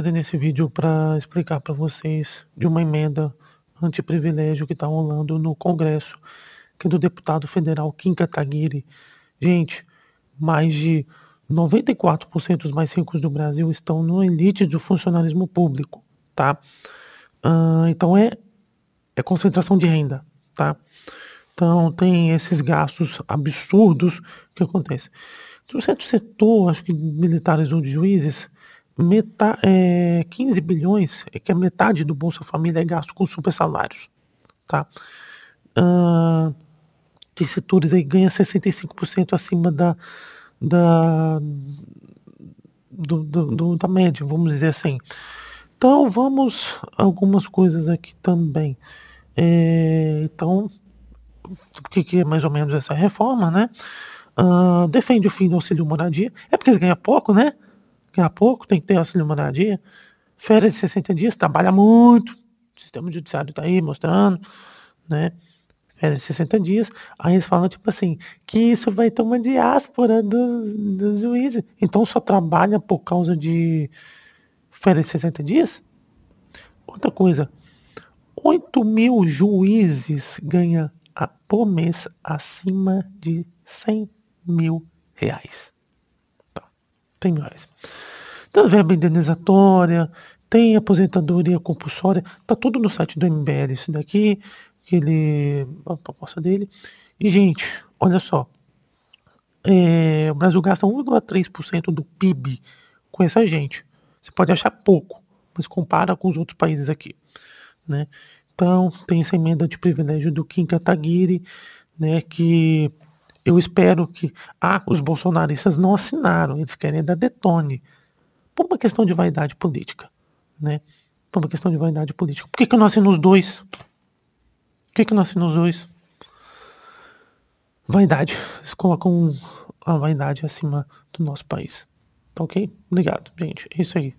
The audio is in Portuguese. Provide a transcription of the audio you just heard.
fazendo esse vídeo para explicar para vocês de uma emenda antiprivilégio que está rolando no Congresso, que é do deputado federal Kim Kataguiri. Gente, mais de 94% dos mais ricos do Brasil estão no elite do funcionalismo público, tá? Uh, então é, é concentração de renda, tá? Então tem esses gastos absurdos que acontecem. De certo setor, acho que militares ou de juízes, meta, é, eh, 15 bilhões, é que a metade do Bolsa Família é gasto com super salários. Tá? Ah, tem setores aí ganha 65% acima da, da, do, do, do, da média, vamos dizer assim. Então vamos algumas coisas aqui também. É, então, o que, que, é mais ou menos essa reforma, né? defende o fim do auxílio moradia. É porque eles ganham pouco, né? Daqui a pouco tem que ter auxílio moradia. Férias de 60 dias, trabalha muito. O sistema judiciário está aí mostrando, né? Férias de 60 dias. Aí eles falam, tipo assim, que isso vai ter uma diáspora dos, dos juízes. Então só trabalha por causa de férias de 60 dias? Outra coisa, 8 mil juízes ganham a, por mês acima de 100 mil reais. Tá, 100 mil reais. Tem a verba indenizatória, tem aposentadoria compulsória, tá tudo no site do MBL isso daqui, que ele. a proposta dele. E, gente, olha só. É, o Brasil gasta 1,3% do PIB com essa gente. Você pode achar pouco, mas compara com os outros países aqui. Né? Então, tem essa emenda de privilégio do Kim Kataguiri, né, que eu espero que ah, os bolsonaristas não assinaram, eles querem é dar detone por uma questão de vaidade política. Né? Por uma questão de vaidade política. Por que, que eu nasci nos dois? Por que, que eu nasci nos dois? Vaidade. Eles colocam a vaidade acima do nosso país. Tá ok? Obrigado, gente. É isso aí.